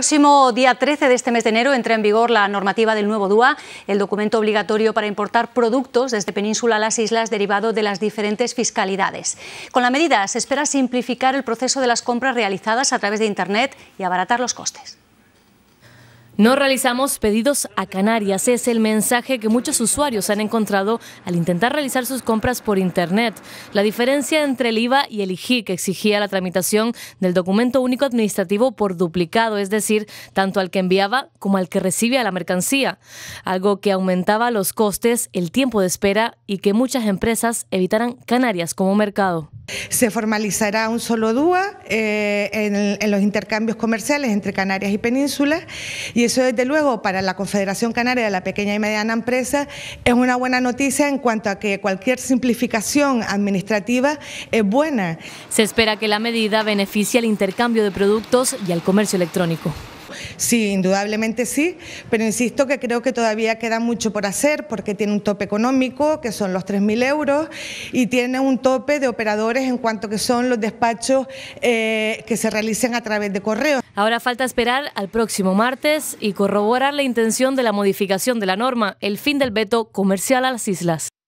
El próximo día 13 de este mes de enero entra en vigor la normativa del nuevo DUA, el documento obligatorio para importar productos desde Península a las islas derivado de las diferentes fiscalidades. Con la medida se espera simplificar el proceso de las compras realizadas a través de Internet y abaratar los costes. No realizamos pedidos a Canarias, es el mensaje que muchos usuarios han encontrado al intentar realizar sus compras por Internet. La diferencia entre el IVA y el IGI que exigía la tramitación del documento único administrativo por duplicado, es decir, tanto al que enviaba como al que recibía la mercancía, algo que aumentaba los costes, el tiempo de espera y que muchas empresas evitaran Canarias como mercado. Se formalizará un solo DUA eh, en, en, los intercambios comerciales entre Canarias y Península y eso desde luego para la Confederación Canaria de la Pequeña y Mediana Empresa es una buena noticia en cuanto a que cualquier simplificación administrativa es buena. Se espera que la medida beneficie al intercambio de productos y al comercio electrónico. Sí, indudablemente sí, pero insisto que creo que todavía queda mucho por hacer porque tiene un tope económico, que son los 3.000 euros, y tiene un tope de operadores en cuanto que son los despachos eh, que se realicen a través de correo. Ahora falta esperar al próximo martes y corroborar la intención de la modificación de la norma, el fin del veto comercial a las islas.